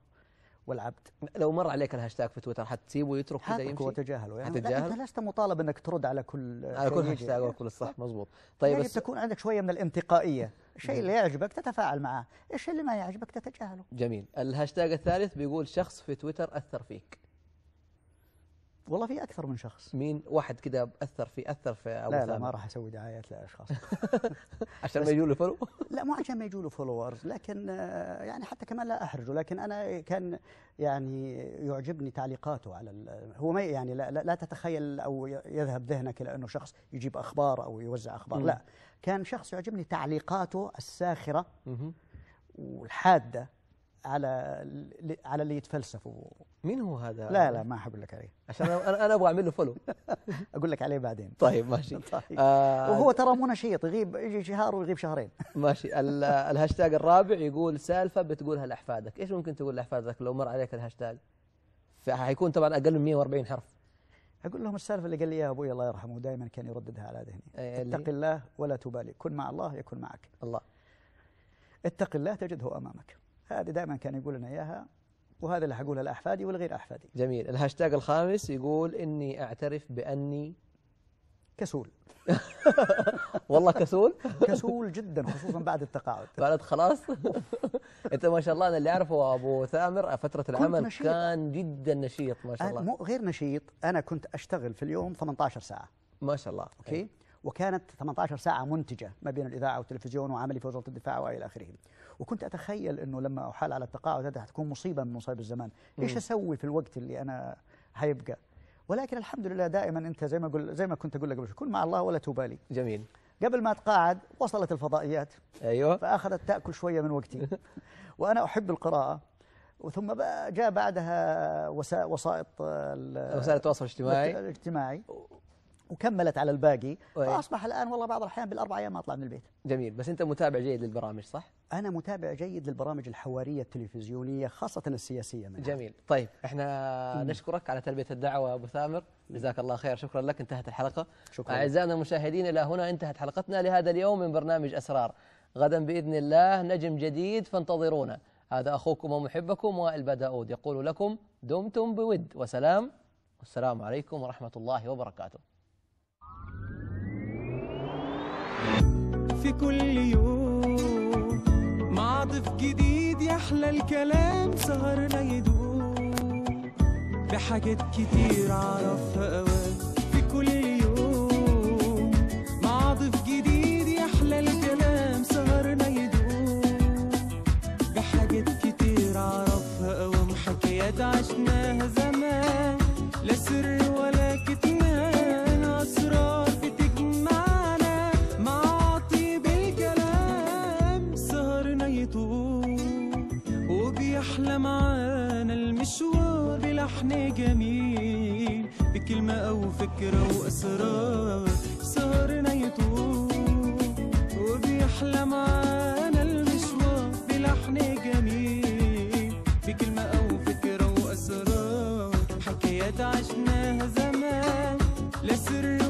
والعبد لو مر عليك الهاشتاج في تويتر حتسيبه يترك كذا يمشي وتجاهله يعني هتتجاهل انت لست مطالب انك ترد على كل على كل هاشتاج يعني. وكل الصح مضبوط طيب يعني بس تكون عندك شويه من الانتقائيه الشيء اللي يعجبك تتفاعل معه الشيء اللي ما يعجبك تتجاهله جميل الهاشتاج الثالث بيقول شخص في تويتر اثر فيك والله في اكثر من شخص مين واحد كذا اثر في اثر في ابو لا لا ما راح اسوي دعايات لاشخاص عشان ما يجوا فولو لا مو عشان ما يجوا له فولورز لكن آه، يعني حتى كمان لا احرجه لكن انا كان يعني يعجبني تعليقاته على هو ما يعني لا, لا تتخيل او يذهب ذهنك الى انه شخص يجيب اخبار او يوزع اخبار لا كان شخص يعجبني تعليقاته الساخره والحاده على على اللي يتفلسفوا مين هو هذا؟ لا لا ما حقول لك عليه عشان انا انا ابغى اعمل له فولو اقول لك عليه بعدين طيب ماشي طيب. آه وهو ترى مو نشيط يغيب يجي شهر ويغيب شهرين ماشي الهاشتاج الرابع يقول سالفه بتقولها لاحفادك، ايش ممكن تقول لاحفادك لو مر عليك الهاشتاج؟ حيكون طبعا اقل من 140 حرف اقول لهم السالفه اللي قال لي اياها ابوي الله يرحمه دائما كان يرددها على ذهني إيه، اتق الله ولا تبالي كن مع الله يكون معك الله اتق الله تجده امامك هذه دائما كان يقول لنا اياها وهذا اللي حقولها لأحفادي ولغير أحفادي جميل الهاشتاج الخامس يقول إني أعترف بأني كسول والله كسول كسول جدا خصوصا بعد التقاعد بعد خلاص انت ما شاء الله انا اللي اعرفه ابو ثامر فتره العمل كان جدا نشيط ما شاء الله مو غير نشيط انا كنت اشتغل في اليوم 18 ساعه ما شاء الله اوكي إيه. وكانت 18 ساعه منتجه ما بين الاذاعه والتلفزيون وعملي في وزاره الدفاع والى اخره وكنت اتخيل انه لما احال على التقاعد هذا حتكون مصيبه من مصايب الزمان ايش اسوي في الوقت اللي انا هيبقى ولكن الحمد لله دائما انت زي ما اقول زي ما كنت اقول لك قبل كن مع الله ولا تبالي جميل قبل ما اتقاعد وصلت الفضائيات ايوه فاخذت تاكل شويه من وقتي وانا احب القراءه وثم جاء بعدها وسائط وسائل التواصل الاجتماعي الاجتماعي وكملت على الباقي فاصبح الان والله بعض الاحيان بالاربع ايام ما اطلع من البيت جميل بس انت متابع جيد للبرامج صح أنا متابع جيد للبرامج الحوارية التلفزيونية خاصة السياسية منها. جميل طيب احنا مم. نشكرك على تلبية الدعوة أبو ثامر جزاك الله خير شكرا لك انتهت الحلقة شكرا أعزائنا المشاهدين إلى هنا انتهت حلقتنا لهذا اليوم من برنامج أسرار غدا بإذن الله نجم جديد فانتظرونا هذا أخوكم ومحبكم وائل بداود يقول لكم دمتم بود وسلام والسلام عليكم ورحمة الله وبركاته في كل يوم مع ضيف جديد يا احلى الكلام سهرنا يدوم بحاجات كتير عرفها اوام لحن جميل بكلمة أو فكرة وأسرار سهرنا يطول وبيحلى معانا المشوار بلحن جميل بكلمة أو فكرة وأسرار حكايات عشناها زمان لسر